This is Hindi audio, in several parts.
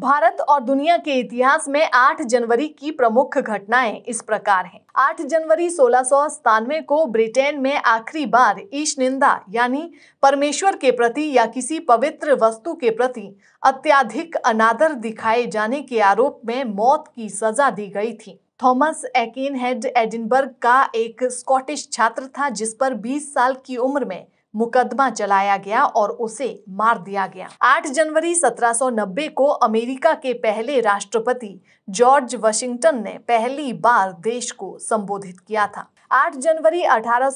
भारत और दुनिया के इतिहास में 8 जनवरी की प्रमुख घटनाएं इस प्रकार हैं। 8 जनवरी सोलह को ब्रिटेन में आखिरी बार ईश निंदा यानी परमेश्वर के प्रति या किसी पवित्र वस्तु के प्रति अत्याधिक अनादर दिखाए जाने के आरोप में मौत की सजा दी गई थी थॉमस एकिन हेड एडिनबर्ग का एक स्कॉटिश छात्र था जिस पर 20 साल की उम्र में मुकदमा चलाया गया और उसे मार दिया गया 8 जनवरी 1790 को अमेरिका के पहले राष्ट्रपति जॉर्ज वाशिंगटन ने पहली बार देश को संबोधित किया था 8 जनवरी अठारह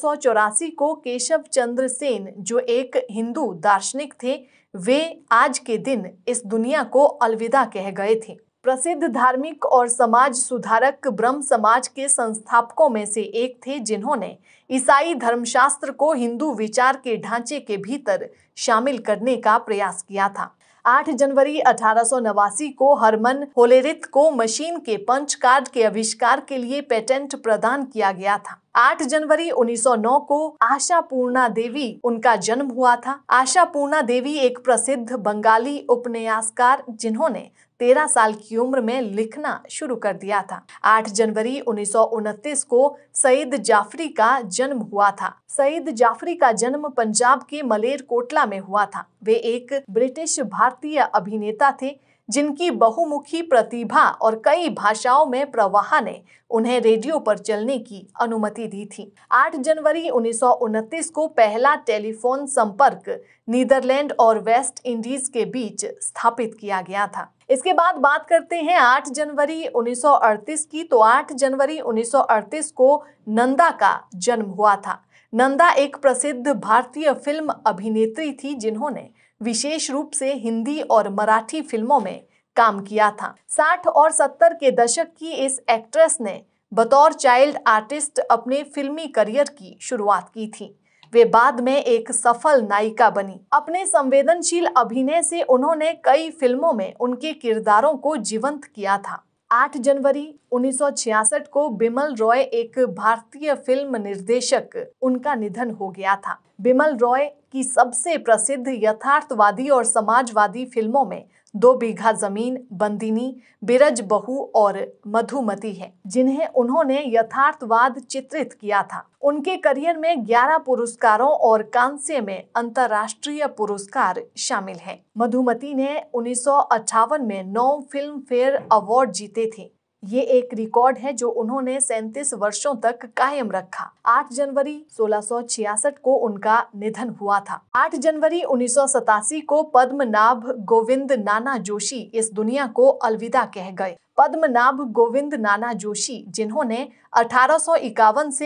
को केशव चंद्र सेन जो एक हिंदू दार्शनिक थे वे आज के दिन इस दुनिया को अलविदा कह गए थे प्रसिद्ध धार्मिक और समाज सुधारक ब्रह्म समाज के संस्थापकों में से एक थे जिन्होंने ईसाई धर्मशास्त्र को हिंदू विचार के ढांचे के भीतर शामिल करने का प्रयास किया था 8 जनवरी अठारह को हरमन होलेरित को मशीन के पंच कार्ड के आविष्कार के लिए पेटेंट प्रदान किया गया था 8 जनवरी 1909 को आशा पूर्णा देवी उनका जन्म हुआ था आशा पूर्णा देवी एक प्रसिद्ध बंगाली उपन्यासकार जिन्होंने तेरह साल की उम्र में लिखना शुरू कर दिया था 8 जनवरी उन्नीस को सईद जाफरी का जन्म हुआ था सईद जाफरी का जन्म पंजाब के मलेर कोटला में हुआ था वे एक ब्रिटिश भारतीय अभिनेता थे जिनकी बहुमुखी प्रतिभा और कई भाषाओं में प्रवाह ने उन्हें रेडियो पर चलने की अनुमति दी थी 8 जनवरी उन्नीस को पहला टेलीफोन संपर्क नीदरलैंड और वेस्ट इंडीज के बीच स्थापित किया गया था इसके बाद बात करते हैं 8 जनवरी 1938 की तो 8 जनवरी 1938 को नंदा का जन्म हुआ था नंदा एक प्रसिद्ध भारतीय फिल्म अभिनेत्री थी जिन्होंने विशेष रूप से हिंदी और मराठी फिल्मों में काम किया था 60 और 70 के दशक की इस एक्ट्रेस ने बतौर चाइल्ड आर्टिस्ट अपने फिल्मी करियर की शुरुआत की थी वे बाद में एक सफल नायिका बनी अपने संवेदनशील अभिनय से उन्होंने कई फिल्मों में उनके किरदारों को जीवंत किया था 8 जनवरी 1966 को बिमल रॉय एक भारतीय फिल्म निर्देशक उनका निधन हो गया था बिमल रॉय की सबसे प्रसिद्ध यथार्थवादी और समाजवादी फिल्मों में दो बीघा जमीन बंदिनी बिरज बहू और मधुमती है जिन्हें उन्होंने यथार्थवाद चित्रित किया था उनके करियर में 11 पुरस्कारों और कांस्य में अंतर्राष्ट्रीय पुरस्कार शामिल हैं। मधुमती ने उन्नीस में नौ फिल्म फेयर अवार्ड जीते थे ये एक रिकॉर्ड है जो उन्होंने सैंतीस वर्षों तक कायम रखा 8 जनवरी 1666 को उनका निधन हुआ था 8 जनवरी उन्नीस को पद्मनाभ गोविंद नाना जोशी इस दुनिया को अलविदा कह गए पद्मनाभ गोविंद नाना जोशी जिन्होंने अठारह से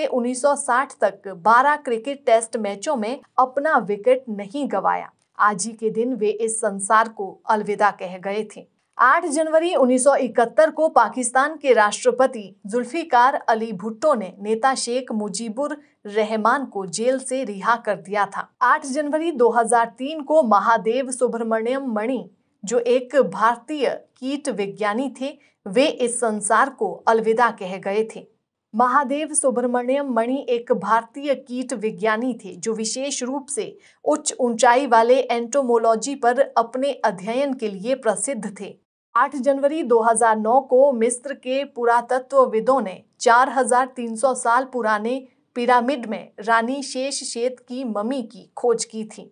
1960 तक 12 क्रिकेट टेस्ट मैचों में अपना विकेट नहीं गवाया आज ही के दिन वे इस संसार को अलविदा कह गए थे 8 जनवरी 1971 को पाकिस्तान के राष्ट्रपति जुल्फिकार अली भुट्टो ने नेता शेख मुजीबुर रहमान को जेल से रिहा कर दिया था 8 जनवरी 2003 को महादेव सुब्रमण्यम मणि जो एक भारतीय कीट विज्ञानी थे वे इस संसार को अलविदा कह गए थे महादेव सुब्रमण्यम मणि एक भारतीय कीट विज्ञानी थे जो विशेष रूप से उच्च ऊंचाई वाले एंटोमोलॉजी पर अपने अध्ययन के लिए प्रसिद्ध थे 8 जनवरी 2009 को मिस्र के पुरातत्वविदों ने 4,300 साल पुराने पिरामिड में रानी शेष शेत की ममी की खोज की थी